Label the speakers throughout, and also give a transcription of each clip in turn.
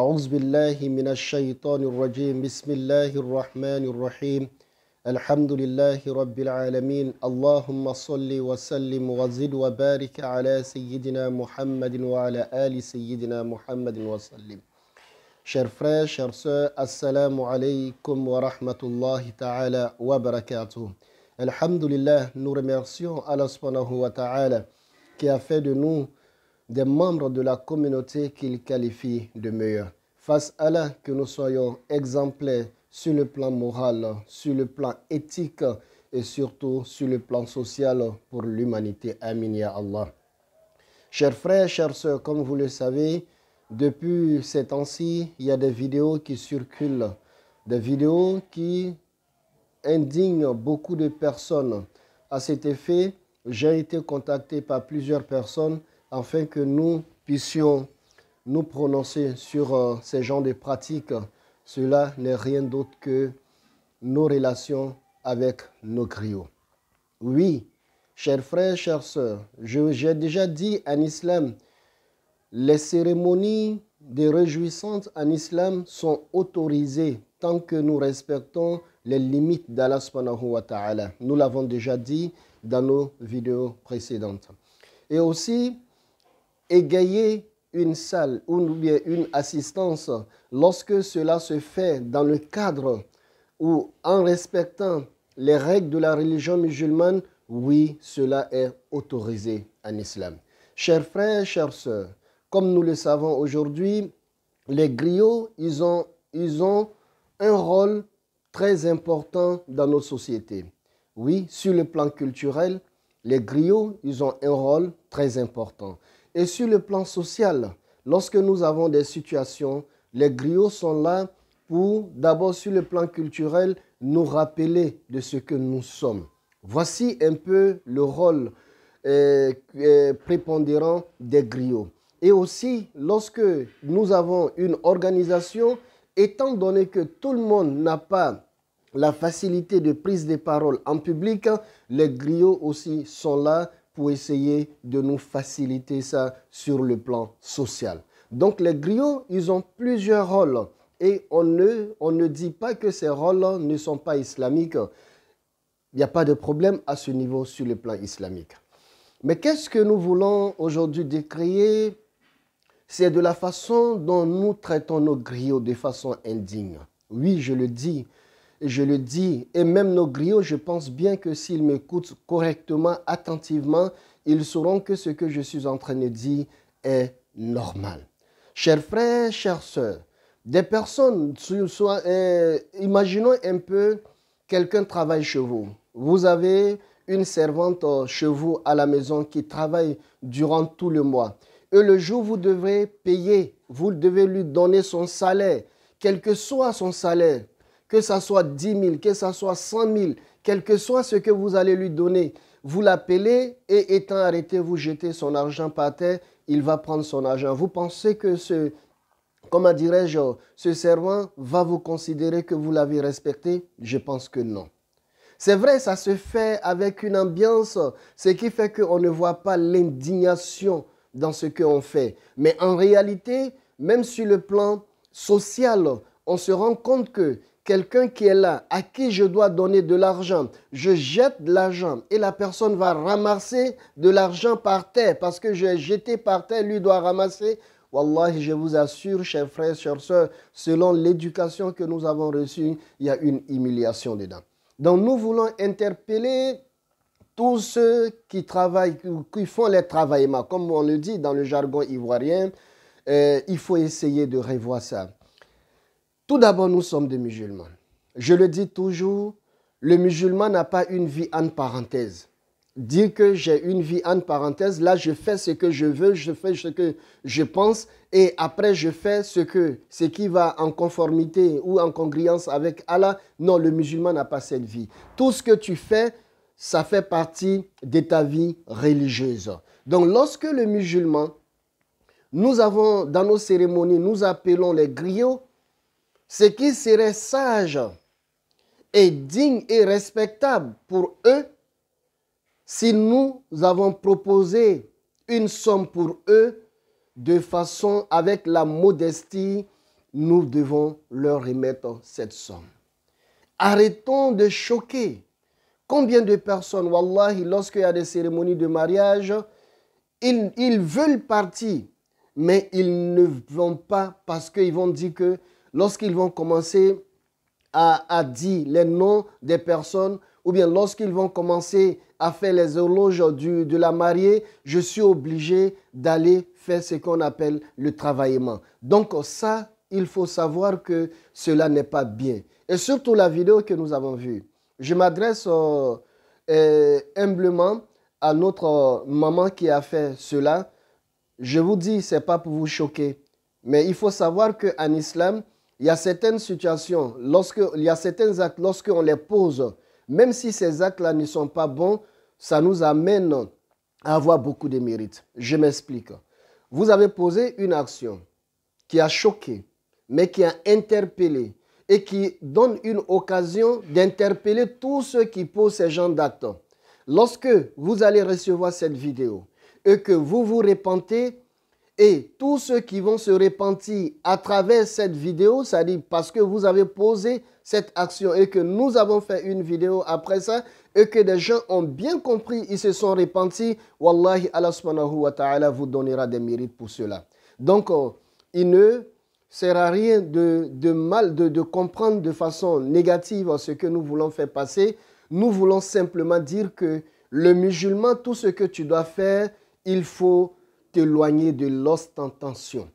Speaker 1: أعوذ بالله من الشيطان الرجيم بسم الله الرحمن الرحيم الحمد لله رب العالمين اللهم صل وسلم وزد وبارك على سيدنا محمد وعلى آل سيدنا محمد وسلم Chers frères, chers sœurs, assalamu alaykum wa rahmatullahi ta'ala wa barakatuh. Alhamdulillah, nous remercions Allah subhanahu wa ta'ala qui a fait de nous des membres de la communauté qu'il qualifie de meilleurs. Face à là, que nous soyons exemplaires sur le plan moral, sur le plan éthique et surtout sur le plan social pour l'humanité. Amin ya Allah. Chers frères, chers sœurs, comme vous le savez, depuis ces temps-ci, il y a des vidéos qui circulent, des vidéos qui indignent beaucoup de personnes. À cet effet, j'ai été contacté par plusieurs personnes afin que nous puissions nous prononcer sur euh, ces genres de pratiques. Cela n'est rien d'autre que nos relations avec nos griots. Oui, chers frères, chères sœurs, j'ai déjà dit en islam, les cérémonies des réjouissances en islam sont autorisées tant que nous respectons les limites d'Allah Nous l'avons déjà dit dans nos vidéos précédentes. Et aussi, égayer une salle ou bien une assistance lorsque cela se fait dans le cadre ou en respectant les règles de la religion musulmane, oui, cela est autorisé en islam. Chers frères, chères sœurs, comme nous le savons aujourd'hui, les griots, ils ont, ils ont un rôle très important dans nos sociétés. Oui, sur le plan culturel, les griots, ils ont un rôle très important. Et sur le plan social, lorsque nous avons des situations, les griots sont là pour, d'abord sur le plan culturel, nous rappeler de ce que nous sommes. Voici un peu le rôle euh, euh, prépondérant des griots. Et aussi, lorsque nous avons une organisation, étant donné que tout le monde n'a pas la facilité de prise de parole en public, les griots aussi sont là pour essayer de nous faciliter ça sur le plan social. Donc les griots, ils ont plusieurs rôles et on ne, on ne dit pas que ces rôles ne sont pas islamiques. Il n'y a pas de problème à ce niveau sur le plan islamique. Mais qu'est-ce que nous voulons aujourd'hui décrier C'est de la façon dont nous traitons nos griots de façon indigne. Oui, je le dis, je le dis, et même nos griots, je pense bien que s'ils m'écoutent correctement, attentivement, ils sauront que ce que je suis en train de dire est normal. Chers frères, chères sœurs, des personnes, euh, imaginons un peu, quelqu'un travaille chez vous. Vous avez une servante euh, chez vous à la maison qui travaille durant tout le mois. Et le jour vous devrez payer, vous devez lui donner son salaire, quel que soit son salaire, que ce soit 10 000, que ce soit 100 000, quel que soit ce que vous allez lui donner, vous l'appelez et étant arrêté, vous jetez son argent par terre, il va prendre son argent. Vous pensez que ce, comment dirais-je, ce servant va vous considérer que vous l'avez respecté Je pense que non. C'est vrai, ça se fait avec une ambiance, ce qui fait qu'on ne voit pas l'indignation dans ce qu'on fait. Mais en réalité, même sur le plan social, on se rend compte que quelqu'un qui est là, à qui je dois donner de l'argent, je jette de l'argent et la personne va ramasser de l'argent par terre parce que j'ai jeté par terre, lui doit ramasser. Wallahi, je vous assure, chers frères, chers sœurs, selon l'éducation que nous avons reçue, il y a une humiliation dedans. Donc nous voulons interpeller tous ceux qui travaillent, qui font les travaillements, comme on le dit dans le jargon ivoirien, euh, il faut essayer de revoir ça. Tout d'abord, nous sommes des musulmans. Je le dis toujours, le musulman n'a pas une vie en parenthèse. Dire que j'ai une vie en parenthèse, là je fais ce que je veux, je fais ce que je pense et après je fais ce que ce qui va en conformité ou en congruence avec Allah. Non, le musulman n'a pas cette vie. Tout ce que tu fais, ça fait partie de ta vie religieuse. Donc lorsque le musulman, nous avons dans nos cérémonies, nous appelons les griots, ce qui serait sage et digne et respectable pour eux si nous avons proposé une somme pour eux de façon avec la modestie, nous devons leur remettre cette somme. Arrêtons de choquer. Combien de personnes, wallahi, lorsqu'il y a des cérémonies de mariage, ils veulent partir, mais ils ne vont pas parce qu'ils vont dire que lorsqu'ils vont commencer à, dire les noms des personnes, ou bien lorsqu'ils vont commencer à faire les horloges de la mariée, je suis obligé d'aller faire ce qu'on appelle le travaillement. Donc ça, il faut savoir que cela n'est pas bien. Et surtout la vidéo que nous avons vue. Je m'adresse euh, euh, humblement à notre euh, maman qui a fait cela. Je vous dis, ce n'est pas pour vous choquer. Mais il faut savoir qu'en islam, il y a certaines situations, lorsque, il y a certains actes, lorsque on les pose, même si ces actes-là ne sont pas bons, ça nous amène à avoir beaucoup de mérite. Je m'explique. Vous avez posé une action qui a choqué, mais qui a interpellé et qui donne une occasion d'interpeller tous ceux qui posent ces genres d'actes. Lorsque vous allez recevoir cette vidéo et que vous vous repentez, et tous ceux qui vont se repentir à travers cette vidéo, c'est-à-dire parce que vous avez posé cette action et que nous avons fait une vidéo après ça et que des gens ont bien compris, ils se sont repentis, Wallahi, Allah subhanahu wa ta'ala vous donnera des mérites pour cela. Donc, euh, il ne sert à rien de, mal, de, de comprendre de façon négative ce que nous voulons faire passer. Nous voulons simplement dire que le musulman, tout ce que tu dois faire, il faut t'éloigner de l'ostentation.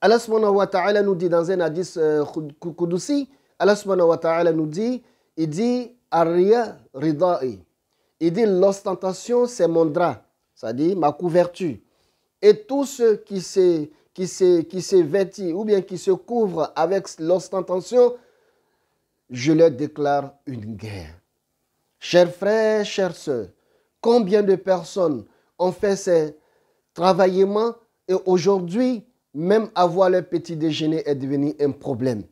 Speaker 1: Allah subhanahu wa ta'ala nous dit dans un hadith euh, Kudusi, Allah subhanahu wa ta'ala nous dit, il dit Arya Rida'i. Il dit l'ostentation, c'est mon drap, c'est-à-dire ma couverture. Et tous ceux qui se, qui, se, qui se ou bien qui se couvrent avec l'ostentation, je leur déclare une guerre. Chers frères, chers sœurs, combien de personnes ont fait ces, travailler moins. Et aujourd'hui, même avoir le petit déjeuner est devenu un problème.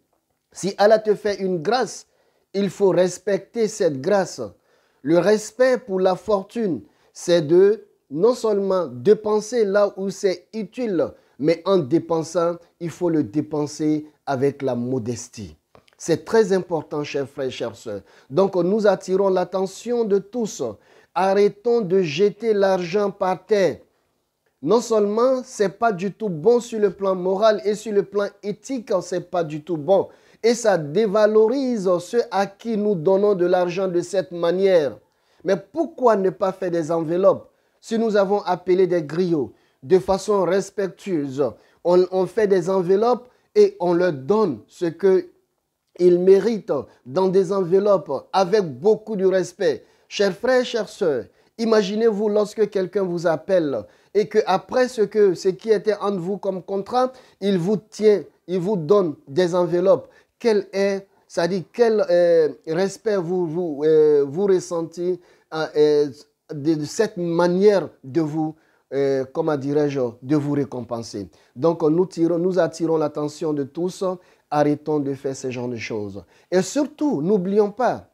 Speaker 1: Si Allah te fait une grâce, il faut respecter cette grâce. Le respect pour la fortune, c'est de non seulement dépenser là où c'est utile, mais en dépensant, il faut le dépenser avec la modestie. C'est très important, chers frères et chers soeurs. Donc, nous attirons l'attention de tous. Arrêtons de jeter l'argent par terre non seulement ce n'est pas du tout bon sur le plan moral et sur le plan éthique, hein, ce n'est pas du tout bon. Et ça dévalorise hein, ceux à qui nous donnons de l'argent de cette manière. Mais pourquoi ne pas faire des enveloppes Si nous avons appelé des griots de façon respectueuse, on, fait des enveloppes et on leur donne ce qu'ils méritent hein, dans des enveloppes avec beaucoup de respect. Chers frères, chères sœurs, imaginez-vous lorsque quelqu'un vous appelle et que après ce que ce qui était en vous comme contrat, il vous tient, il vous donne des enveloppes. Quel est, ça dit quel euh, respect vous vous, euh, vous ressentez euh, de cette manière de vous comment dirais-je, de vous récompenser. Donc nous, tirons, nous attirons l'attention de tous, arrêtons de faire ce genre de choses. Et surtout, n'oublions pas,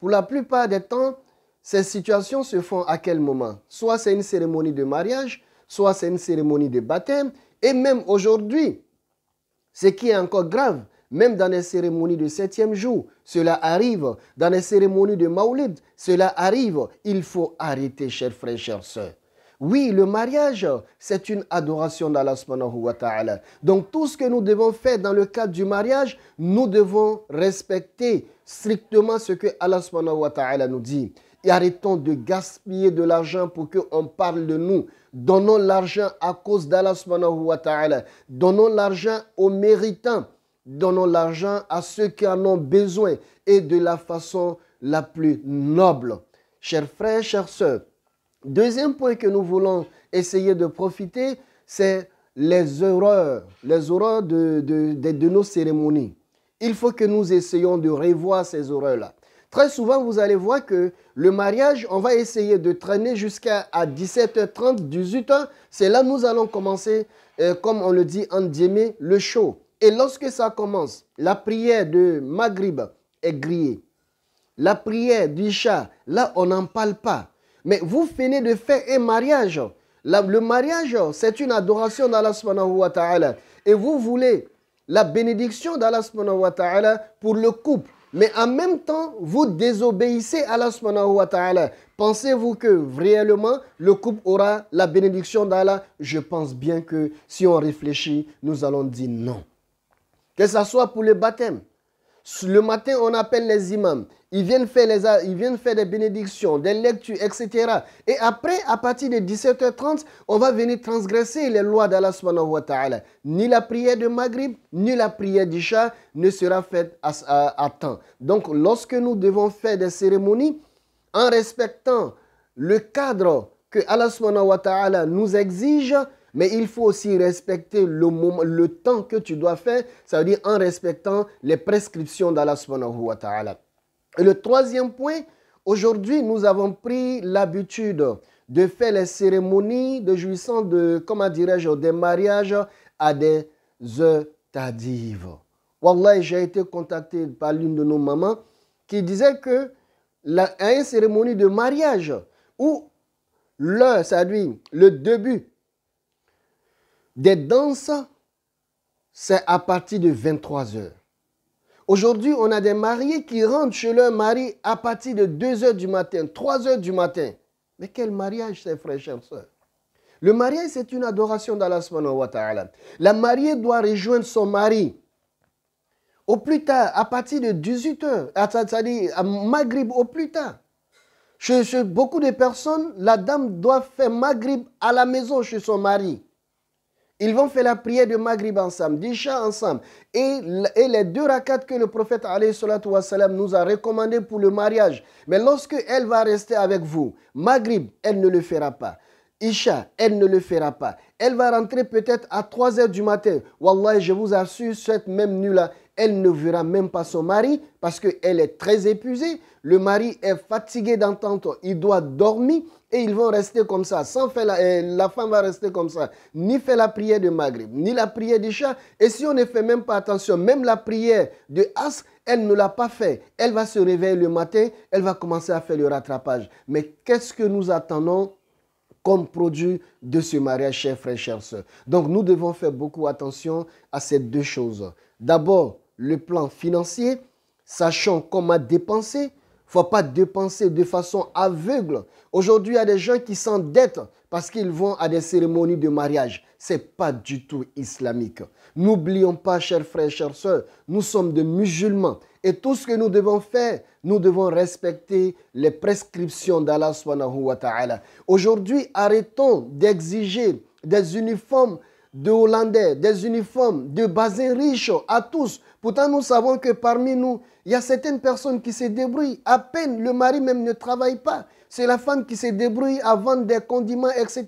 Speaker 1: pour la plupart des temps, ces situations se font à quel moment Soit c'est une cérémonie de mariage, soit c'est une cérémonie de baptême. Et même aujourd'hui, ce qui est encore grave, même dans les cérémonies de septième jour, cela arrive. Dans les cérémonies de Maulid, cela arrive. Il faut arrêter, chers frères, chers sœurs. Oui, le mariage, c'est une adoration d'Allah Donc tout ce que nous devons faire dans le cadre du mariage, nous devons respecter strictement ce que Allah subhanahu wa ta'ala nous dit et arrêtons de gaspiller de l'argent pour qu'on parle de nous. Donnons l'argent à cause d'Allah subhanahu wa ta'ala. Donnons l'argent aux méritants. Donnons l'argent à ceux qui en ont besoin et de la façon la plus noble. Chers frères, chères sœurs, deuxième point que nous voulons essayer de profiter, c'est les horreurs, les horreurs de, de nos cérémonies. Il faut que nous essayions de revoir ces horreurs-là. Très souvent, vous allez voir que le mariage, on va essayer de traîner jusqu'à 17h30, 18h. C'est là nous allons commencer, euh, comme on le dit en djemé, le show. Et lorsque ça commence, la prière de Maghrib est grillée. La prière du chat, là, on n'en parle pas. Mais vous venez de faire un mariage. le mariage, c'est une adoration d'Allah subhanahu wa ta'ala. Et vous voulez la bénédiction d'Allah subhanahu wa ta'ala pour le couple. Mais en même temps, vous désobéissez à Allah subhanahu wa ta'ala. Pensez-vous que réellement le couple aura la bénédiction d'Allah Je pense bien que si on réfléchit, nous allons dire non. Que ce soit pour le baptême, le matin, on appelle les imams. Ils viennent faire, les, ils viennent faire des bénédictions, des lectures, etc. Et après, à partir de 17h30, on va venir transgresser les lois d'Allah subhanahu Ni la prière de Maghrib, ni la prière d'Isha ne sera faite à, temps. Donc, lorsque nous devons faire des cérémonies, en respectant le cadre que Allah subhanahu nous exige, mais il faut aussi respecter le, le temps que tu dois faire, ça veut dire en respectant les prescriptions d'Allah subhanahu wa ta'ala. Et le troisième point, aujourd'hui, nous avons pris l'habitude de faire les cérémonies de jouissance de, comment dirais-je, des mariages à des heures tardives. Wallah, j'ai été contacté par l'une de nos mamans qui disait que la, une cérémonie de mariage où l'heure, ça dit le début des danses, c'est à partir de 23 h Aujourd'hui, on a des mariés qui rentrent chez leur mari à partir de 2 heures du matin, 3 heures du matin. Mais quel mariage, c'est, frères, chers sœurs Le mariage, c'est une adoration d'Allah La mariée doit rejoindre son mari au plus tard, à partir de 18 h c'est-à-dire à Maghrib au plus tard. chez beaucoup de personnes, la dame doit faire Maghrib à la maison chez son mari. Ils vont faire la prière de Maghrib ensemble, d'Isha ensemble. Et, les deux rakats que le prophète wassalam, nous a recommandé pour le mariage. Mais lorsque elle va rester avec vous, Maghrib, elle ne le fera pas. Isha, elle ne le fera pas. Elle va rentrer peut-être à 3 h du matin. Wallah, je vous assure, cette même nuit-là, elle ne verra même pas son mari parce qu'elle est très épuisée. Le mari est fatigué d'entendre, il doit dormir et ils vont rester comme ça. Sans faire euh, la, femme va rester comme ça. Ni faire la prière de maghrib, ni la prière du chat. Et si on ne fait même pas attention, même la prière de As, elle ne l'a pas fait. Elle va se réveiller le matin, elle va commencer à faire le rattrapage. Mais qu'est-ce que nous attendons comme produit de ce mariage, chers frères, chers sœurs. Donc nous devons faire beaucoup attention à ces deux choses. D'abord, le plan financier, sachant comment dépenser. Il ne faut pas dépenser de façon aveugle. Aujourd'hui, il y a des gens qui s'endettent parce qu'ils vont à des cérémonies de mariage. Ce n'est pas du tout islamique. N'oublions pas, chers frères, chers sœurs, nous sommes des musulmans. Et tout ce que nous devons faire, nous devons respecter les prescriptions d'Allah Aujourd'hui, arrêtons d'exiger des uniformes de Hollandais, des uniformes, de basins riches à tous. Pourtant, nous savons que parmi nous, il y a certaines personnes qui se débrouillent. À peine, le mari même ne travaille pas. C'est la femme qui se débrouille à vendre des condiments, etc.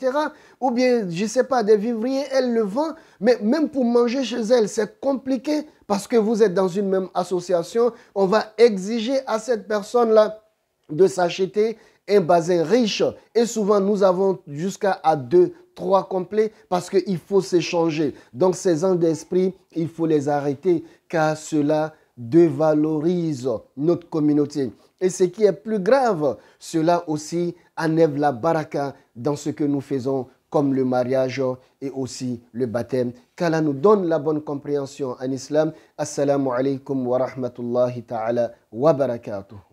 Speaker 1: Ou bien, je ne sais pas, des vivriers, elle le vend. Mais même pour manger chez elle, c'est compliqué parce que vous êtes dans une même association. On va exiger à cette personne-là de s'acheter un basin riche. Et souvent, nous avons jusqu'à deux, trois complets, parce qu'il faut s'échanger. Donc ces ans d'esprit, il faut les arrêter, car cela dévalorise notre communauté. Et ce qui est plus grave, cela aussi enlève la baraka dans ce que nous faisons comme le mariage et aussi le baptême. Qu'Allah nous donne la bonne compréhension en islam. Assalamu alaikum wa rahmatullahi ta'ala wa barakatuh.